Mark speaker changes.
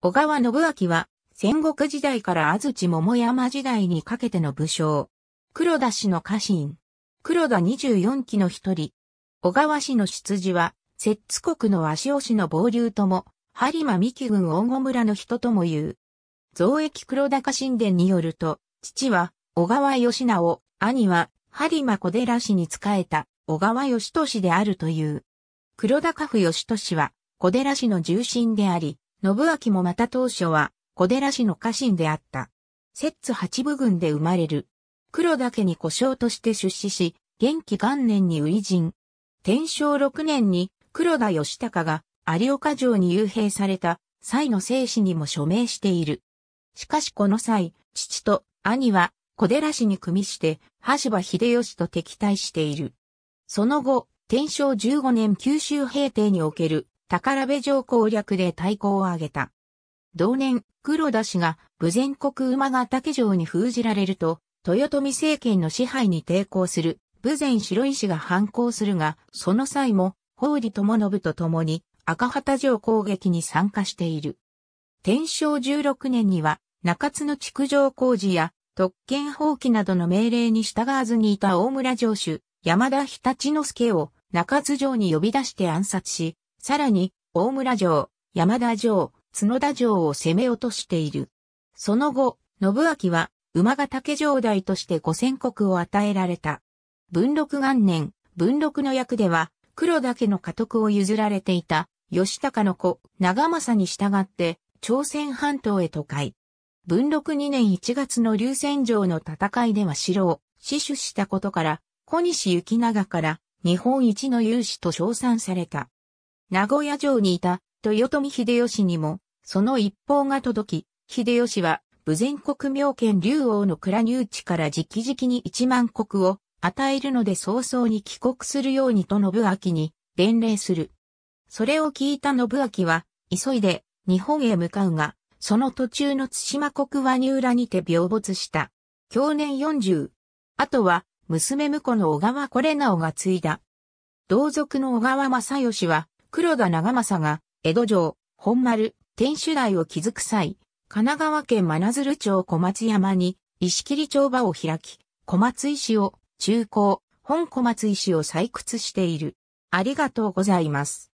Speaker 1: 小川信明は、戦国時代から安土桃山時代にかけての武将。黒田氏の家臣。黒田24期の一人。小川氏の出自は、摂津国の足尾氏の傍流とも、播磨三木郡大御村の人とも言う。造益黒田家神殿によると、父は小川義直、兄は播磨小寺氏に仕えた小川義俊であるという。黒田家父義俊は小寺氏の重臣であり、信明もまた当初は小寺氏の家臣であった。摂津八部軍で生まれる。黒田家に故障として出資し、元気元年に初人。天正六年に黒田義高が有岡城に幽閉された際の生死にも署名している。しかしこの際、父と兄は小寺氏に組みして、羽柴秀吉と敵対している。その後、天正十五年九州平定における宝部城攻略で対抗を挙げた。同年、黒田氏が、武前国馬ヶ岳城に封じられると、豊臣政権の支配に抵抗する、武前白石が反抗するが、その際も、法理友信と共に、赤旗城攻撃に参加している。天正16年には、中津の築城工事や、特権放棄などの命令に従わずにいた大村城主、山田日立之助を中津城に呼び出して暗殺し、さらに、大村城、山田城、角田城を攻め落としている。その後、信明は、馬ヶ岳城代として五千国を与えられた。文禄元年、文禄の役では、黒岳の家督を譲られていた、吉高の子、長政に従って、朝鮮半島へ都会。文禄2年1月の流戦城の戦いでは城を死守したことから、小西行長から日本一の勇士と称賛された。名古屋城にいた豊臣秀吉にも、その一報が届き、秀吉は、武前国名県竜王の倉入地から直々に一万国を与えるので早々に帰国するようにと信明に伝令する。それを聞いた信明は、急いで日本へ向かうが、その途中の津島国和に裏にて病没した。享年40。あとは、娘婿の小川これなおが継いだ。同族の小川正義は、黒田長政が、江戸城、本丸、天守台を築く際、神奈川県真鶴町小松山に、石切町場を開き、小松石を、中高、本小松石を採掘している。ありがとうございます。